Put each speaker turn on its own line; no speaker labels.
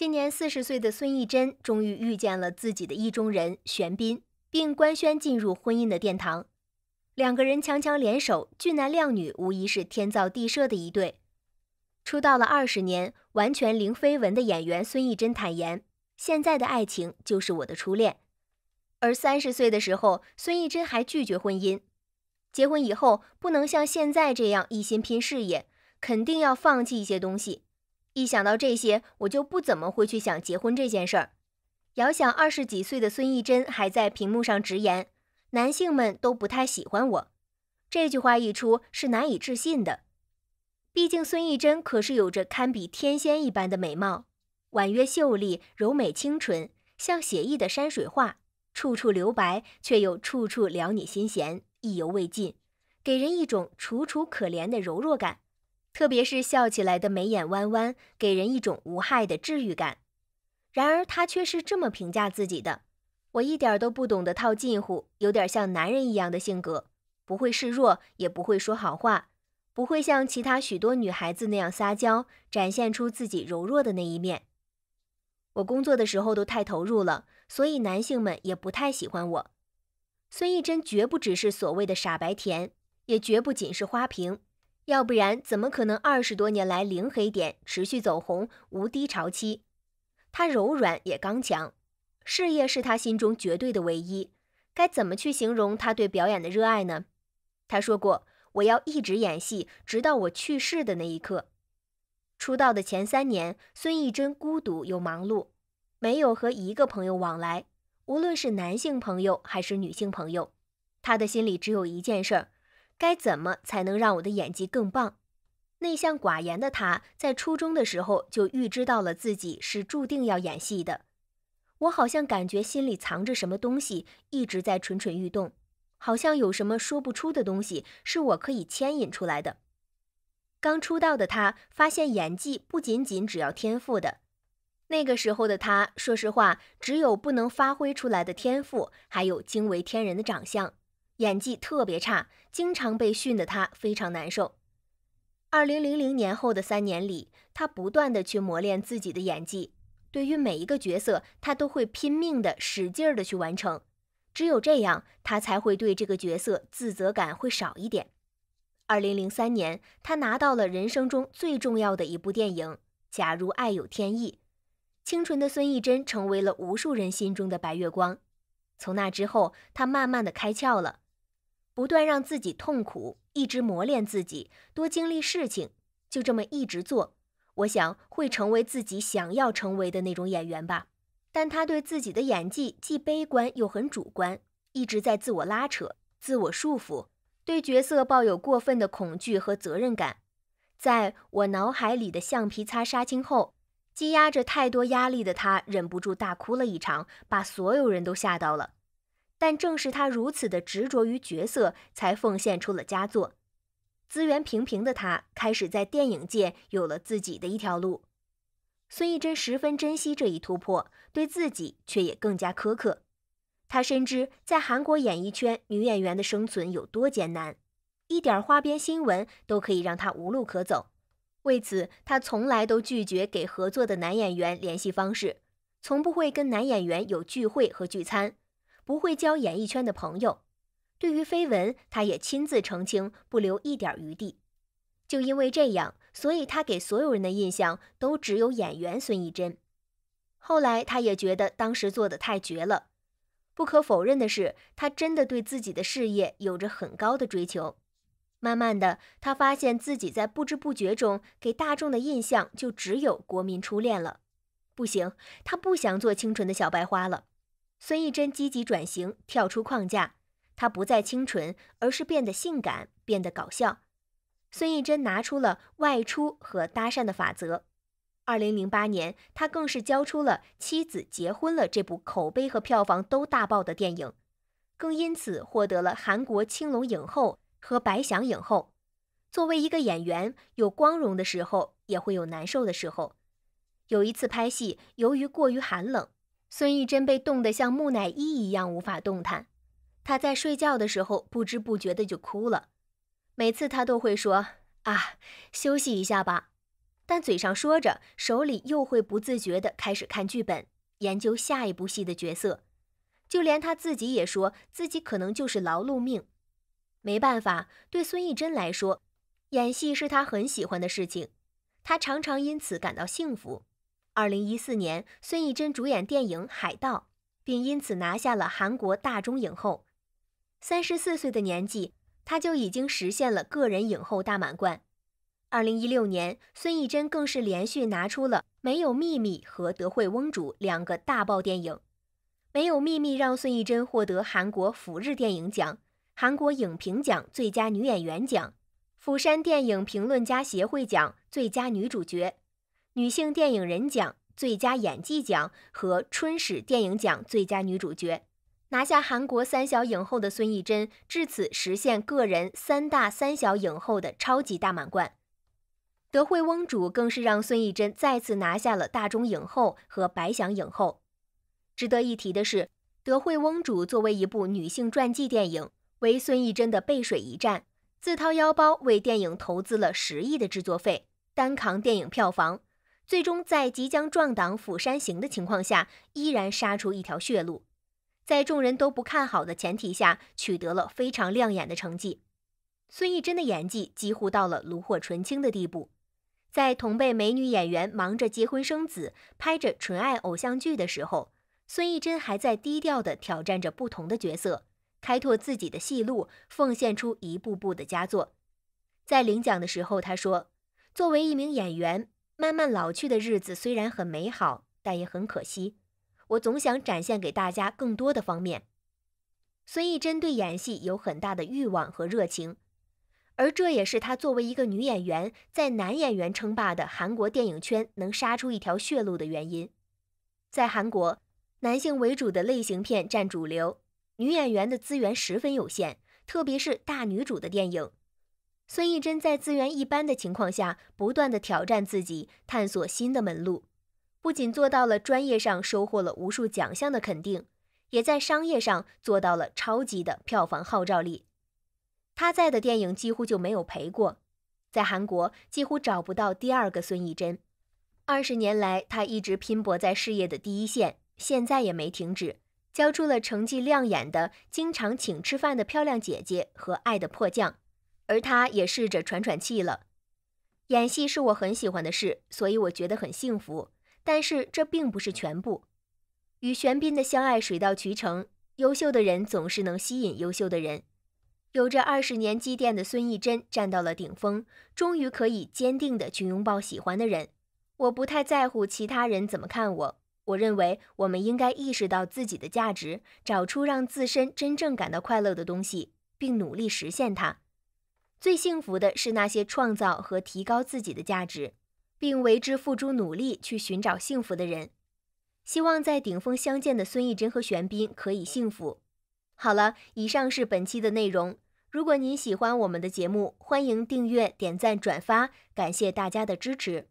今年四十岁的孙艺珍终于遇见了自己的意中人玄彬，并官宣进入婚姻的殿堂。两个人强强联手，俊男靓女无疑是天造地设的一对。出道了二十年，完全零绯闻的演员孙艺珍坦言，现在的爱情就是我的初恋。而三十岁的时候，孙艺珍还拒绝婚姻。结婚以后，不能像现在这样一心拼事业，肯定要放弃一些东西。一想到这些，我就不怎么会去想结婚这件事儿。遥想二十几岁的孙艺珍还在屏幕上直言：“男性们都不太喜欢我。”这句话一出，是难以置信的。毕竟孙艺珍可是有着堪比天仙一般的美貌，婉约秀丽，柔美清纯，像写意的山水画，处处留白，却又处处撩你心弦，意犹未尽，给人一种楚楚可怜的柔弱感。特别是笑起来的眉眼弯弯，给人一种无害的治愈感。然而，他却是这么评价自己的：“我一点都不懂得套近乎，有点像男人一样的性格，不会示弱，也不会说好话，不会像其他许多女孩子那样撒娇，展现出自己柔弱的那一面。我工作的时候都太投入了，所以男性们也不太喜欢我。”孙艺珍绝不只是所谓的傻白甜，也绝不仅是花瓶。要不然怎么可能二十多年来零黑点，持续走红无低潮期？他柔软也刚强，事业是他心中绝对的唯一。该怎么去形容他对表演的热爱呢？他说过：“我要一直演戏，直到我去世的那一刻。”出道的前三年，孙艺珍孤独又忙碌，没有和一个朋友往来，无论是男性朋友还是女性朋友，他的心里只有一件事。该怎么才能让我的演技更棒？内向寡言的他在初中的时候就预知到了自己是注定要演戏的。我好像感觉心里藏着什么东西一直在蠢蠢欲动，好像有什么说不出的东西是我可以牵引出来的。刚出道的他发现演技不仅仅只要天赋的，那个时候的他说实话只有不能发挥出来的天赋，还有惊为天人的长相。演技特别差，经常被训的他非常难受。二零零零年后的三年里，他不断的去磨练自己的演技，对于每一个角色，他都会拼命的使劲的去完成，只有这样，他才会对这个角色自责感会少一点。二零零三年，他拿到了人生中最重要的一部电影《假如爱有天意》，清纯的孙艺珍成为了无数人心中的白月光。从那之后，他慢慢的开窍了。不断让自己痛苦，一直磨练自己，多经历事情，就这么一直做，我想会成为自己想要成为的那种演员吧。但他对自己的演技既悲观又很主观，一直在自我拉扯、自我束缚，对角色抱有过分的恐惧和责任感。在我脑海里的橡皮擦杀青后，积压着太多压力的他忍不住大哭了一场，把所有人都吓到了。但正是他如此的执着于角色，才奉献出了佳作。资源平平的他，开始在电影界有了自己的一条路。孙艺珍十分珍惜这一突破，对自己却也更加苛刻。她深知在韩国演艺圈女演员的生存有多艰难，一点花边新闻都可以让她无路可走。为此，她从来都拒绝给合作的男演员联系方式，从不会跟男演员有聚会和聚餐。不会交演艺圈的朋友，对于绯闻，他也亲自澄清，不留一点余地。就因为这样，所以他给所有人的印象都只有演员孙艺珍。后来，他也觉得当时做的太绝了。不可否认的是，他真的对自己的事业有着很高的追求。慢慢的，他发现自己在不知不觉中给大众的印象就只有国民初恋了。不行，他不想做清纯的小白花了。孙艺珍积极转型，跳出框架，她不再清纯，而是变得性感，变得搞笑。孙艺珍拿出了外出和搭讪的法则。二零零八年，她更是交出了《妻子结婚了》这部口碑和票房都大爆的电影，更因此获得了韩国青龙影后和白翔影后。作为一个演员，有光荣的时候，也会有难受的时候。有一次拍戏，由于过于寒冷。孙艺珍被冻得像木乃伊一样无法动弹，她在睡觉的时候不知不觉的就哭了。每次她都会说：“啊，休息一下吧。”但嘴上说着，手里又会不自觉的开始看剧本，研究下一部戏的角色。就连她自己也说自己可能就是劳碌命，没办法。对孙艺珍来说，演戏是她很喜欢的事情，她常常因此感到幸福。二零一四年，孙艺珍主演电影《海盗》，并因此拿下了韩国大中影后。三十四岁的年纪，她就已经实现了个人影后大满贯。二零一六年，孙艺珍更是连续拿出了《没有秘密》和《德惠翁主》两个大爆电影，《没有秘密》让孙艺珍获得韩国釜日电影奖、韩国影评奖最佳女演员奖、釜山电影评论家协会奖最佳女主角。女性电影人奖最佳演技奖和春史电影奖最佳女主角，拿下韩国三小影后的孙艺珍，至此实现个人三大三小影后的超级大满贯。德惠翁主更是让孙艺珍再次拿下了大中影后和白想影后。值得一提的是，德惠翁主作为一部女性传记电影，为孙艺珍的背水一战，自掏腰包为电影投资了十亿的制作费，单扛电影票房。最终在即将撞挡釜山行》的情况下，依然杀出一条血路，在众人都不看好的前提下，取得了非常亮眼的成绩。孙艺珍的演技几乎到了炉火纯青的地步。在同辈美女演员忙着结婚生子、拍着纯爱偶像剧的时候，孙艺珍还在低调地挑战着不同的角色，开拓自己的戏路，奉献出一部部的佳作。在领奖的时候，她说：“作为一名演员。”慢慢老去的日子虽然很美好，但也很可惜。我总想展现给大家更多的方面。孙艺珍对演戏有很大的欲望和热情，而这也是她作为一个女演员在男演员称霸的韩国电影圈能杀出一条血路的原因。在韩国，男性为主的类型片占主流，女演员的资源十分有限，特别是大女主的电影。孙艺珍在资源一般的情况下，不断地挑战自己，探索新的门路，不仅做到了专业上收获了无数奖项的肯定，也在商业上做到了超级的票房号召力。他在的电影几乎就没有赔过，在韩国几乎找不到第二个孙艺珍。二十年来，他一直拼搏在事业的第一线，现在也没停止，交出了成绩亮眼的《经常请吃饭的漂亮姐姐》和《爱的迫降》。而他也试着喘喘气了。演戏是我很喜欢的事，所以我觉得很幸福。但是这并不是全部。与玄彬的相爱水到渠成，优秀的人总是能吸引优秀的人。有着二十年积淀的孙艺珍站到了顶峰，终于可以坚定地去拥抱喜欢的人。我不太在乎其他人怎么看我。我认为我们应该意识到自己的价值，找出让自身真正感到快乐的东西，并努力实现它。最幸福的是那些创造和提高自己的价值，并为之付出努力去寻找幸福的人。希望在顶峰相见的孙艺珍和玄彬可以幸福。好了，以上是本期的内容。如果您喜欢我们的节目，欢迎订阅、点赞、转发，感谢大家的支持。